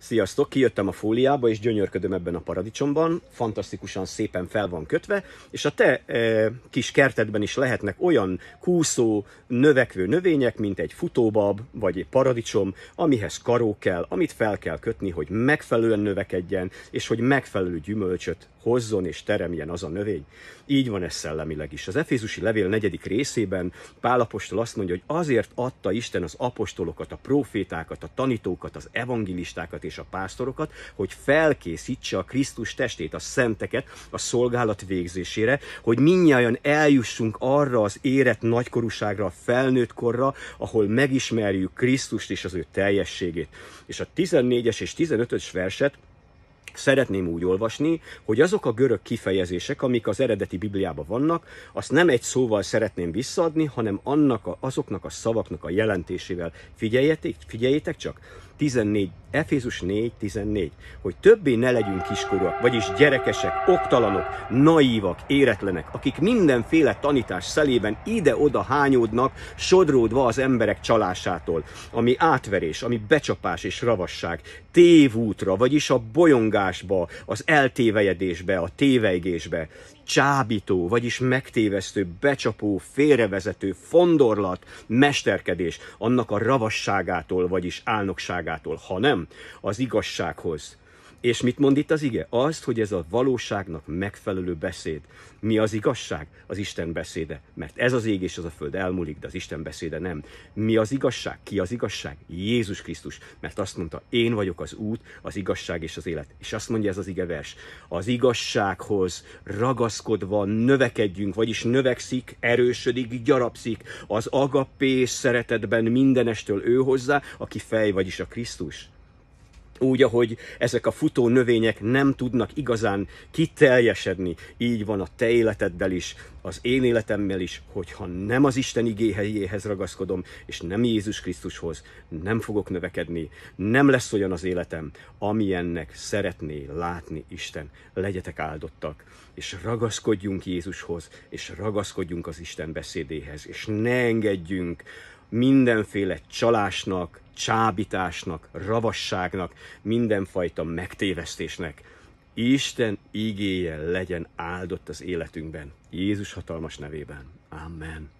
Sziasztok, kijöttem a fóliába, és gyönyörködöm ebben a paradicsomban, fantasztikusan szépen fel van kötve, és a te e, kis kertedben is lehetnek olyan kúszó, növekvő növények, mint egy futóbab, vagy egy paradicsom, amihez karó kell, amit fel kell kötni, hogy megfelelően növekedjen, és hogy megfelelő gyümölcsöt hozzon és teremjen az a növény. Így van ez szellemileg is. Az Efézusi Levél negyedik részében Apostol azt mondja, hogy azért adta Isten az apostolokat, a profétákat, a tanítókat, az evangelistákat és a pásztorokat, hogy felkészítse a Krisztus testét, a szenteket a szolgálat végzésére, hogy minnyáján eljussunk arra az érett nagykorúságra, a felnőtt korra, ahol megismerjük Krisztust és az ő teljességét. És a 14-es és 15-ös verset szeretném úgy olvasni, hogy azok a görög kifejezések, amik az eredeti Bibliában vannak, azt nem egy szóval szeretném visszaadni, hanem annak a, azoknak a szavaknak a jelentésével. Figyeljetek, figyeljétek csak! 14, Efézus 4, 14, hogy többé ne legyünk kiskorúak, vagyis gyerekesek, oktalanok, naívak, éretlenek, akik mindenféle tanítás szelében ide-oda hányódnak, sodródva az emberek csalásától, ami átverés, ami becsapás és ravasság, tévútra, vagyis a bolyongásba, az eltévejedésbe, a tévejgésbe, csábító, vagyis megtévesztő, becsapó, félrevezető, fondorlat, mesterkedés, annak a ravasságától, vagyis álnokságától igazságától, hanem az igazsághoz, és mit mond itt az ige? Azt, hogy ez a valóságnak megfelelő beszéd. Mi az igazság? Az Isten beszéde. Mert ez az ég és az a föld elmúlik, de az Isten beszéde nem. Mi az igazság? Ki az igazság? Jézus Krisztus. Mert azt mondta, én vagyok az út, az igazság és az élet. És azt mondja ez az ige vers. Az igazsághoz ragaszkodva növekedjünk, vagyis növekszik, erősödik, gyarapszik. Az agapé szeretetben mindenestől ő hozzá, aki fej, vagyis a Krisztus úgy, ahogy ezek a futó növények nem tudnak igazán kiteljesedni, így van a te életeddel is, az én életemmel is, hogyha nem az Isten igéhez ragaszkodom, és nem Jézus Krisztushoz, nem fogok növekedni, nem lesz olyan az életem, amilyennek szeretné látni Isten. Legyetek áldottak, és ragaszkodjunk Jézushoz, és ragaszkodjunk az Isten beszédéhez, és ne engedjünk, mindenféle csalásnak, csábításnak, ravasságnak, mindenfajta megtévesztésnek. Isten igéje legyen áldott az életünkben. Jézus hatalmas nevében. Amen.